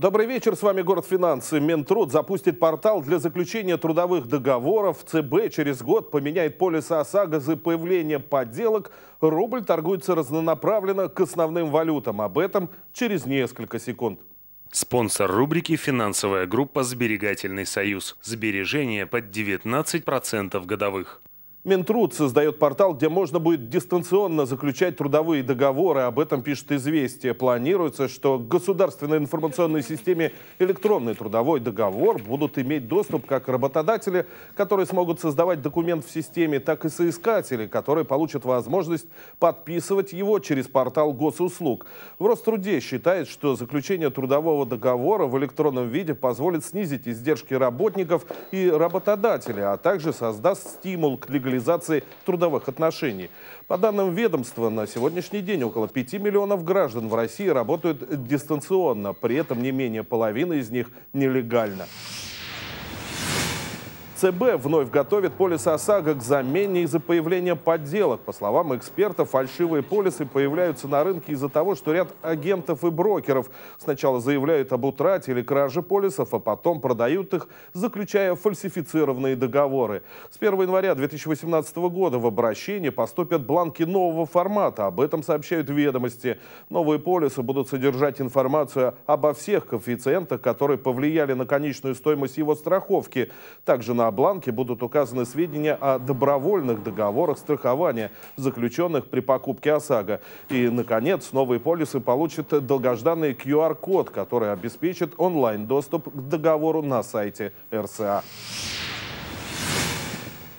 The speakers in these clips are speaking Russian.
Добрый вечер, с вами Город Финансы. Минтруд запустит портал для заключения трудовых договоров. ЦБ через год поменяет полис ОСАГО за появление подделок. Рубль торгуется разнонаправленно к основным валютам. Об этом через несколько секунд. Спонсор рубрики «Финансовая группа Сберегательный союз». Сбережение под 19% годовых. Минтруд создает портал, где можно будет дистанционно заключать трудовые договоры. Об этом пишет «Известия». Планируется, что к государственной информационной системе электронный трудовой договор будут иметь доступ как работодатели, которые смогут создавать документ в системе, так и соискатели, которые получат возможность подписывать его через портал госуслуг. В Роструде считает, что заключение трудового договора в электронном виде позволит снизить издержки работников и работодателя, а также создаст стимул к легализации легализации трудовых отношений. По данным ведомства, на сегодняшний день около 5 миллионов граждан в России работают дистанционно, при этом не менее половины из них нелегально. ЦБ вновь готовит полис ОСАГО к замене из-за появления подделок. По словам экспертов, фальшивые полисы появляются на рынке из-за того, что ряд агентов и брокеров сначала заявляют об утрате или краже полисов, а потом продают их, заключая фальсифицированные договоры. С 1 января 2018 года в обращении поступят бланки нового формата. Об этом сообщают ведомости. Новые полисы будут содержать информацию обо всех коэффициентах, которые повлияли на конечную стоимость его страховки, также на на бланке будут указаны сведения о добровольных договорах страхования, заключенных при покупке ОСАГО. И, наконец, новые полисы получат долгожданный QR-код, который обеспечит онлайн-доступ к договору на сайте РСА.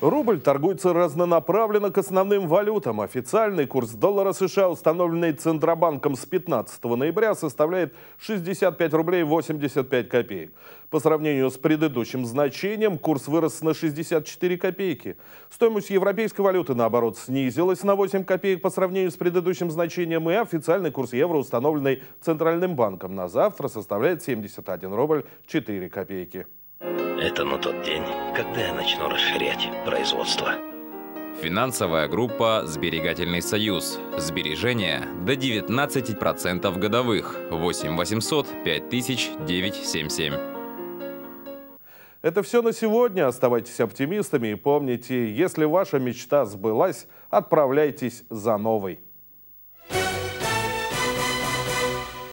Рубль торгуется разнонаправленно к основным валютам. Официальный курс доллара США, установленный Центробанком с 15 ноября, составляет 65 рублей 85 копеек. По сравнению с предыдущим значением курс вырос на 64 копейки. Стоимость европейской валюты, наоборот, снизилась на 8 копеек по сравнению с предыдущим значением, и официальный курс евро, установленный Центральным банком на завтра, составляет 71 рубль 4 копейки. Это на тот день, когда я начну расширять производство. Финансовая группа «Сберегательный союз». Сбережения до 19% годовых. 8 800 5000 977. Это все на сегодня. Оставайтесь оптимистами и помните, если ваша мечта сбылась, отправляйтесь за новой.